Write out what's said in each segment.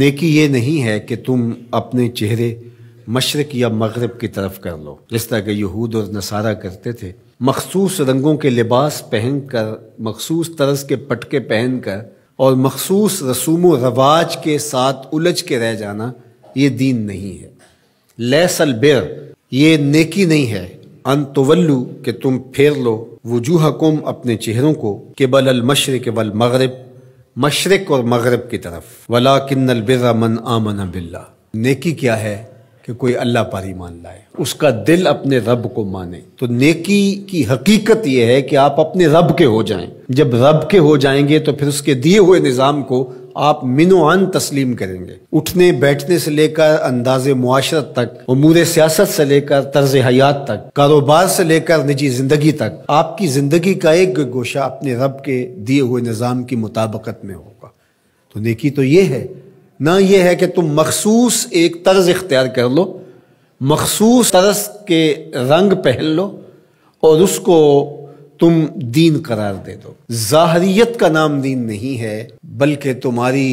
नेकी ये नहीं है कि तुम अपने चेहरे मशरक या मगरब की तरफ कर लो जिस तरह के यहूद और नसारा करते थे मखसूस रंगों के लिबास पहन कर मखसूस तरस के पटके पहन कर और मखसूस रसूम रवाज के साथ उलझ के रह जाना ये दीन नहीं है लैसल बेर ये नेकी नहीं है अन तवल्लू के तुम फेर लो वजूहकुम अपने चेहरों को के बल अल मशरक वल मगरब मशरक और मगरब की तरफ वला किन्नल बिर मन आमन बिल्ला नेकी क्या है कि कोई अल्लाह पर मान लाए उसका दिल अपने रब को माने तो नेकी की हकीकत यह है कि आप अपने रब के हो जाएं जब रब के हो जाएंगे तो फिर उसके दिए हुए निज़ाम को आप मिनोआन तस्लीम करेंगे उठने बैठने से लेकर अंदाज मुआशरत तक अमूर सियासत से लेकर तर्ज हयात तक कारोबार से लेकर निजी जिंदगी तक आपकी जिंदगी का एक गोशा अपने रब के दिए हुए निज़ाम की मुताबकत में होगा तो नेकी तो ये है ना ये है कि तुम मखसूस एक तर्ज इख्तियार कर लो मखसूस तरस के रंग पहन लो और उसको तुम दीन करार दे दो जाहरीत का नाम दीन नहीं है बल्कि तुम्हारी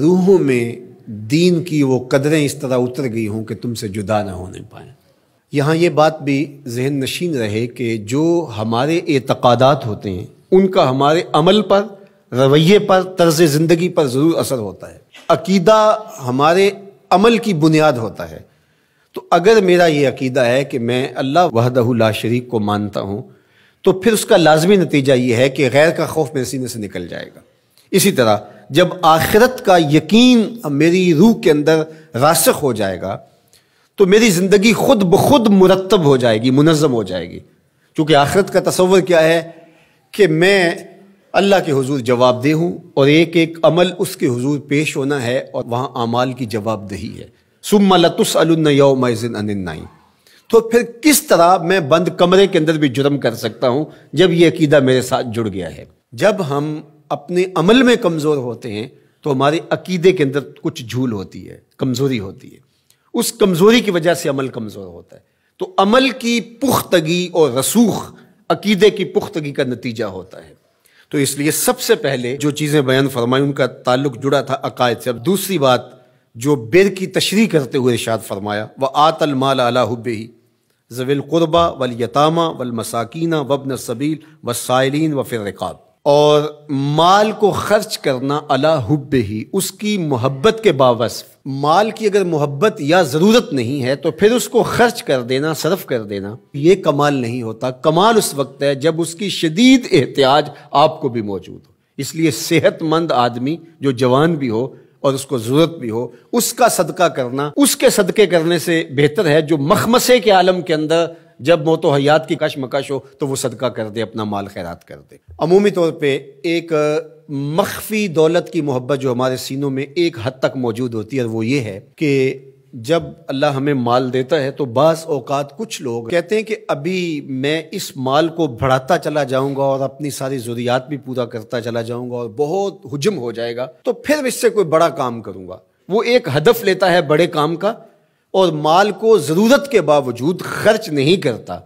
रूहों में दीन की वो कदरें इस तरह उतर गई हों कि तुमसे जुदा ना होने पाए यहाँ ये बात भी जहन नशीन रहे कि जो हमारे एतकदात होते हैं उनका हमारे अमल पर रवैये पर तर्ज ज़िंदगी पर ज़रूर असर होता है अकीदा हमारे अमल की बुनियाद होता है तो अगर मेरा ये अकीदा है कि मैं अल्लाह वहदहुल्ला शरीक को मानता हूँ तो फिर उसका लाजमी नतीजा ये है कि गैर का खौफ मेरे सीने से निकल जाएगा इसी तरह जब आखिरत का यकीन मेरी रूह के अंदर रासख हो जाएगा तो मेरी ज़िंदगी खुद ब खुद मुरतब हो जाएगी मुनज़म हो जाएगी क्योंकि आखिरत का तस्वर क्या है कि मैं अल्लाह के हजूर जवाब दे हूँ और एक एक अमल उसके हजूर पेश होना है और वहाँ अमाल की जवाबदही है सुम लतुस यौमिन अनिन्नाई तो फिर किस तरह मैं बंद कमरे के अंदर भी जुर्म कर सकता हूं जब यह अकीदा मेरे साथ जुड़ गया है जब हम अपने अमल में कमज़ोर होते हैं तो हमारे अकीदे के अंदर कुछ झूल होती है कमज़ोरी होती है उस कमज़ोरी की वजह से अमल कमज़ोर होता है तो अमल की पुख्तगी और रसूख अकीदे की पुख्तगी का नतीजा होता है तो इसलिए सबसे पहले जो चीज़ें बयान फरमाई उनका ताल्लुक जुड़ा था अकायद से अब दूसरी बात जो बेर की तशरी करते हुए इर्शाद फरमाया वह आतल माल अला हुब्बे ही ज़विलक़ुरबा वलयतामा वलमसाकीना वबन सबील वसायलिन व फ़िरक़ाब और माल को खर्च करना अला हुब ही उसकी मोहब्बत के बावस माल की अगर मोहब्बत या ज़रूरत नहीं है तो फिर उसको खर्च कर देना सरफ कर देना ये कमाल नहीं होता कमाल उस वक्त है जब उसकी शदीद एहतियाज आपको भी मौजूद हो इसलिए सेहतमंद आदमी जो जवान भी हो और उसको जरूरत भी हो उसका सदका करना उसके सदके करने से बेहतर है जो मखमसे के आलम के अंदर जब मोतो हयात की कशमकश हो तो वो सदका कर दे अपना माल खैरात कर दे अमूमी तौर पर एक मख्फी दौलत की मोहब्बत जो हमारे सीनों में एक हद तक मौजूद होती है और वो ये है कि जब अल्लाह हमें माल देता है तो बास औकात कुछ लोग कहते हैं कि अभी मैं इस माल को बढ़ाता चला जाऊंगा और अपनी सारी ज़रूरियात भी पूरा करता चला जाऊंगा और बहुत हजम हो जाएगा तो फिर इससे कोई बड़ा काम करूंगा वो एक हदफ लेता है बड़े काम का और माल को ज़रूरत के बावजूद खर्च नहीं करता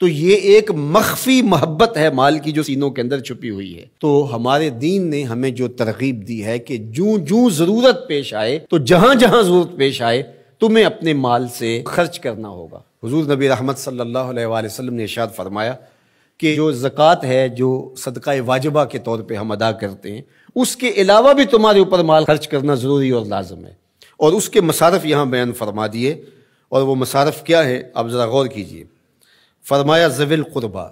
तो ये एक मख्फी मोहब्बत है माल की जो सीनों के अंदर छुपी हुई है तो हमारे दीन ने हमें जो तरगीब दी है कि जू जू जरूरत पेश आए तो जहां जहां जरूरत पेश आए तुम्हें अपने माल से खर्च करना होगा हजूर नबी रहमत सल्लाम ने इशाद फरमाया कि जो जक़ात है जो सदका वाजबा के तौर पर हम अदा करते हैं उसके अलावा भी तुम्हारे ऊपर माल खर्च करना ज़रूरी और लाजम है और उसके मसारफ यहाँ बयान फरमा दिए और वो मसारफ क्या है आप ज़रा गौर कीजिए फरमाया जविल कुरबा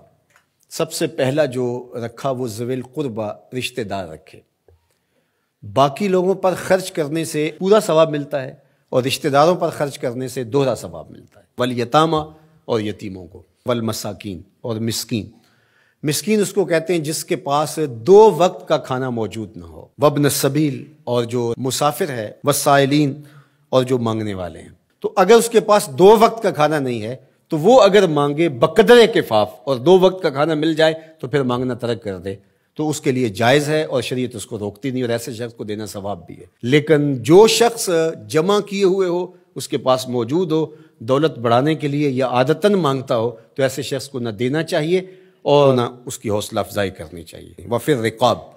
सबसे पहला जो रखा वो जविल कुरबा रिश्तेदार रखे बाकी लोगों पर खर्च करने से पूरा सवाब मिलता है और रिश्तेदारों पर खर्च करने से दोहरा सवाब मिलता है वल यतामा और यतीमों को वल मसाकिन और मिसकीन मिसकीन उसको कहते हैं जिसके पास दो वक्त का खाना मौजूद ना हो वबन सबील और जो मुसाफिर है वसाइलिन और जो मांगने वाले हैं तो अगर उसके पास दो वक्त का खाना नहीं है तो वो अगर मांगे बकदर फाफ और दो वक्त का खाना मिल जाए तो फिर मांगना तर्क कर दे तो उसके लिए जायज़ है और शरीयत उसको रोकती नहीं और ऐसे शख्स को देना सवाब भी है लेकिन जो शख्स जमा किए हुए हो उसके पास मौजूद हो दौलत बढ़ाने के लिए या आदतन मांगता हो तो ऐसे शख्स को ना देना चाहिए और ना उसकी हौसला अफजाई करनी चाहिए व फिर रिकॉब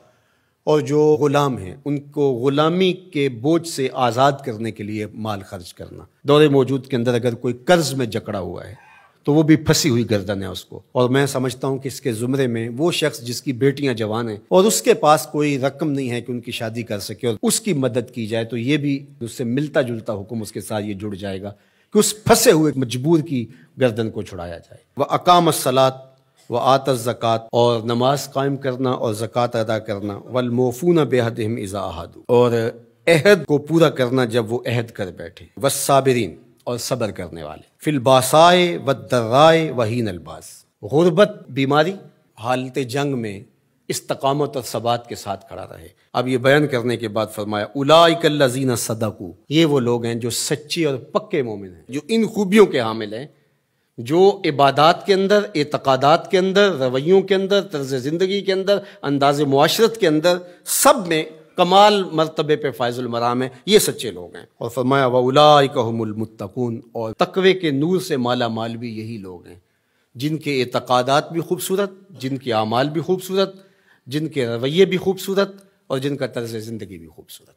और जो ग़ुलाम हैं उनको ग़ुलामी के बोझ से आज़ाद करने के लिए माल खर्च करना दौरे मौजूद के अंदर अगर कोई कर्ज़ में जकड़ा हुआ है तो वो भी फंसी हुई गर्दन है उसको और मैं समझता हूँ कि इसके ज़ुमरे में वो शख्स जिसकी बेटियाँ जवान हैं और उसके पास कोई रकम नहीं है कि उनकी शादी कर सके और उसकी मदद की जाए तो ये भी उससे मिलता जुलता हुक्म उसके साथ ये जुड़ जाएगा कि उस फंसे हुए मजबूर की गर्दन को छुड़ाया जाए वह अकाम सलात व आत ज़क़़त और नमाज कायम करना और ज़क़़त अदा करना वलमोफून बेहद हम इज़ाहद और अहद को पूरा करना जब वो अहद कर बैठे वसाबरीन और सब्र करने वाले फिलबासाए व दर्राए वहीन अलबास गुरबत बीमारी हालत जंग में इस्तकामत और सबात के साथ खड़ा रहे अब ये बयान करने के बाद फरमाया उलाकल्लाजीना सदाकू ये वो लोग हैं जो सच्चे और पक्के मोमिन हैं जो इन खूबियों के हामिल हैं जो इबादात के अंदर एतकदात के अंदर रवैयों के अंदर तर्ज ज़िंदगी के अंदर अंदाज माशरत के अंदर सब में कमाल मरतबे पे मराम है ये सच्चे लोग हैं और फरमाया वलाकमतकून और तकवे के नूर से माला माल भी यही लोग हैं जिनके एतकदात भी खूबसूरत जिनके अमाल भी खूबसूरत जिनके रवैये भी खूबसूरत और जिनका तर्ज ज़िंदगी भी खूबसूरत